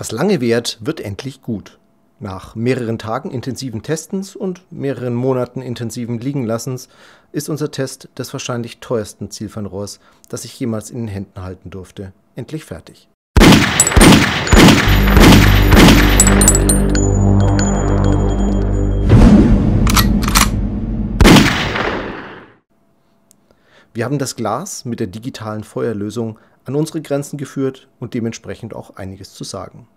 Was lange währt, wird endlich gut. Nach mehreren Tagen intensiven Testens und mehreren Monaten intensiven Liegenlassens ist unser Test des wahrscheinlich teuersten Zielfernrohrs, das ich jemals in den Händen halten durfte, endlich fertig. Wir haben das Glas mit der digitalen Feuerlösung an unsere Grenzen geführt und dementsprechend auch einiges zu sagen.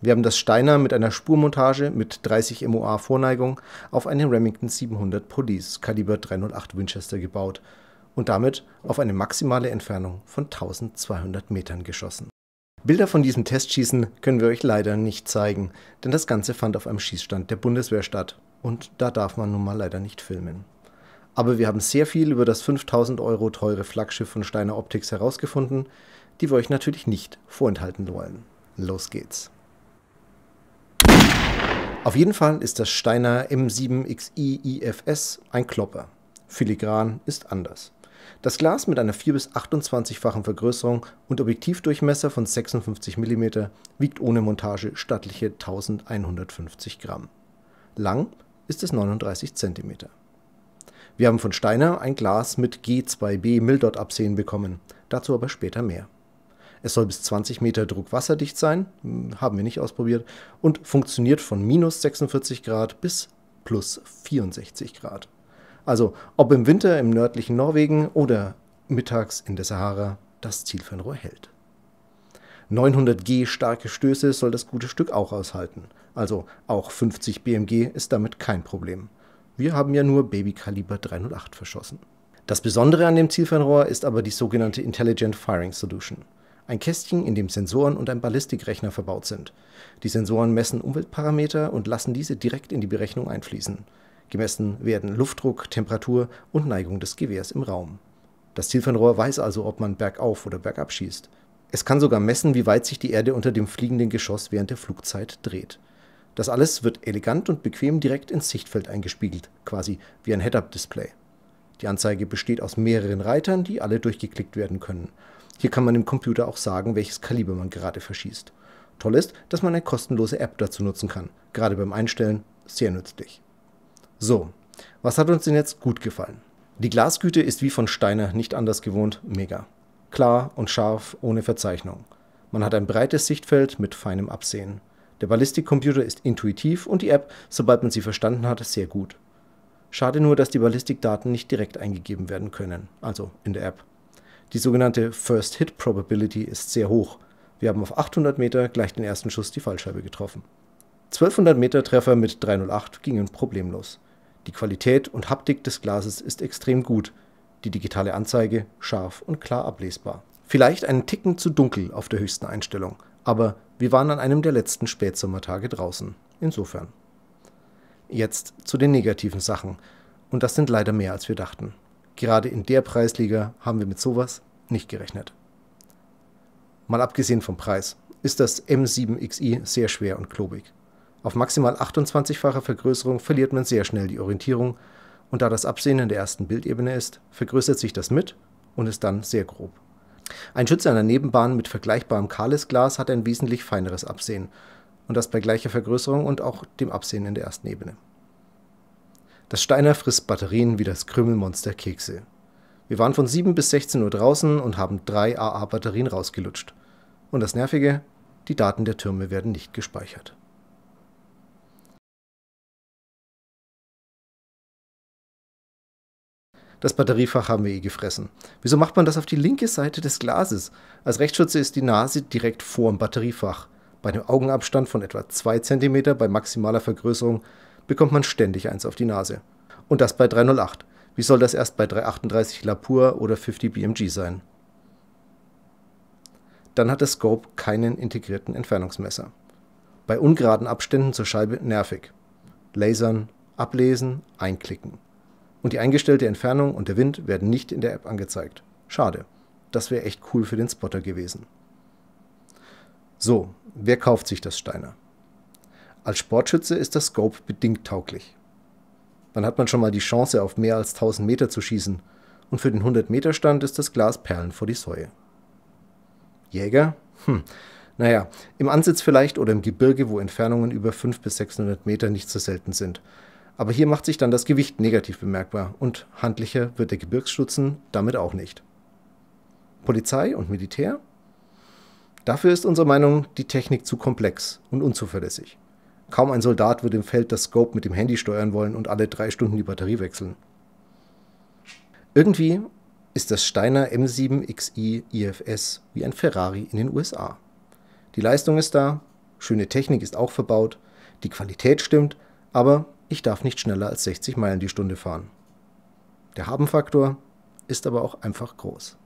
Wir haben das Steiner mit einer Spurmontage mit 30 MOA Vorneigung auf eine Remington 700 Police Kaliber 308 Winchester gebaut und damit auf eine maximale Entfernung von 1200 Metern geschossen. Bilder von diesem Testschießen können wir euch leider nicht zeigen, denn das Ganze fand auf einem Schießstand der Bundeswehr statt und da darf man nun mal leider nicht filmen. Aber wir haben sehr viel über das 5000 Euro teure Flaggschiff von Steiner Optics herausgefunden, die wir euch natürlich nicht vorenthalten wollen. Los geht's. Auf jeden Fall ist das Steiner M7XI IFS ein Klopper. Filigran ist anders. Das Glas mit einer 4 bis 28-fachen Vergrößerung und Objektivdurchmesser von 56 mm wiegt ohne Montage stattliche 1150 Gramm. Lang ist es 39 cm. Wir haben von Steiner ein Glas mit G2B Mildot absehen bekommen, dazu aber später mehr. Es soll bis 20 Meter Druck wasserdicht sein, hm, haben wir nicht ausprobiert, und funktioniert von minus 46 Grad bis plus 64 Grad. Also ob im Winter im nördlichen Norwegen oder mittags in der Sahara, das Zielfernrohr hält. 900 G starke Stöße soll das gute Stück auch aushalten, also auch 50 BMG ist damit kein Problem. Wir haben ja nur Babykaliber 308 verschossen. Das Besondere an dem Zielfernrohr ist aber die sogenannte Intelligent Firing Solution. Ein Kästchen, in dem Sensoren und ein Ballistikrechner verbaut sind. Die Sensoren messen Umweltparameter und lassen diese direkt in die Berechnung einfließen. Gemessen werden Luftdruck, Temperatur und Neigung des Gewehrs im Raum. Das Zielfernrohr weiß also, ob man bergauf oder bergab schießt. Es kann sogar messen, wie weit sich die Erde unter dem fliegenden Geschoss während der Flugzeit dreht. Das alles wird elegant und bequem direkt ins Sichtfeld eingespiegelt, quasi wie ein Head-Up-Display. Die Anzeige besteht aus mehreren Reitern, die alle durchgeklickt werden können. Hier kann man dem Computer auch sagen, welches Kaliber man gerade verschießt. Toll ist, dass man eine kostenlose App dazu nutzen kann. Gerade beim Einstellen sehr nützlich. So, was hat uns denn jetzt gut gefallen? Die Glasgüte ist wie von Steiner nicht anders gewohnt mega. Klar und scharf, ohne Verzeichnung. Man hat ein breites Sichtfeld mit feinem Absehen. Der Ballistikcomputer ist intuitiv und die App, sobald man sie verstanden hat, sehr gut. Schade nur, dass die Ballistikdaten nicht direkt eingegeben werden können, also in der App. Die sogenannte First Hit Probability ist sehr hoch. Wir haben auf 800 Meter gleich den ersten Schuss die Fallscheibe getroffen. 1200 Meter Treffer mit 308 gingen problemlos. Die Qualität und Haptik des Glases ist extrem gut. Die digitale Anzeige scharf und klar ablesbar. Vielleicht einen Ticken zu dunkel auf der höchsten Einstellung, aber wir waren an einem der letzten Spätsommertage draußen. Insofern. Jetzt zu den negativen Sachen. Und das sind leider mehr, als wir dachten. Gerade in der Preisliga haben wir mit sowas nicht gerechnet. Mal abgesehen vom Preis ist das M7XI sehr schwer und klobig. Auf maximal 28-facher Vergrößerung verliert man sehr schnell die Orientierung und da das Absehen in der ersten Bildebene ist, vergrößert sich das mit und ist dann sehr grob. Ein Schütze einer Nebenbahn mit vergleichbarem Kalisglas hat ein wesentlich feineres Absehen, und das bei gleicher Vergrößerung und auch dem Absehen in der ersten Ebene. Das Steiner frisst Batterien wie das Krümelmonster Kekse. Wir waren von 7 bis 16 Uhr draußen und haben drei AA-Batterien rausgelutscht. Und das Nervige, die Daten der Türme werden nicht gespeichert. Das Batteriefach haben wir eh gefressen. Wieso macht man das auf die linke Seite des Glases? Als Rechtsschütze ist die Nase direkt vor dem Batteriefach. Bei einem Augenabstand von etwa 2 cm bei maximaler Vergrößerung bekommt man ständig eins auf die Nase. Und das bei 308. Wie soll das erst bei 338 Lapur oder 50 BMG sein? Dann hat das Scope keinen integrierten Entfernungsmesser. Bei ungeraden Abständen zur Scheibe nervig. Lasern, ablesen, einklicken. Und die eingestellte Entfernung und der Wind werden nicht in der App angezeigt. Schade. Das wäre echt cool für den Spotter gewesen. So, wer kauft sich das Steiner? Als Sportschütze ist das Scope bedingt tauglich. Dann hat man schon mal die Chance, auf mehr als 1000 Meter zu schießen. Und für den 100-Meter-Stand ist das Glas Perlen vor die Säue. Jäger? Hm, naja, im Ansitz vielleicht oder im Gebirge, wo Entfernungen über 500 bis 600 Meter nicht so selten sind aber hier macht sich dann das Gewicht negativ bemerkbar und handlicher wird der Gebirgsstutzen damit auch nicht. Polizei und Militär? Dafür ist unsere Meinung die Technik zu komplex und unzuverlässig. Kaum ein Soldat würde im Feld das Scope mit dem Handy steuern wollen und alle drei Stunden die Batterie wechseln. Irgendwie ist das Steiner M7XI IFS wie ein Ferrari in den USA. Die Leistung ist da, schöne Technik ist auch verbaut, die Qualität stimmt, aber ich darf nicht schneller als 60 Meilen die Stunde fahren. Der Habenfaktor ist aber auch einfach groß.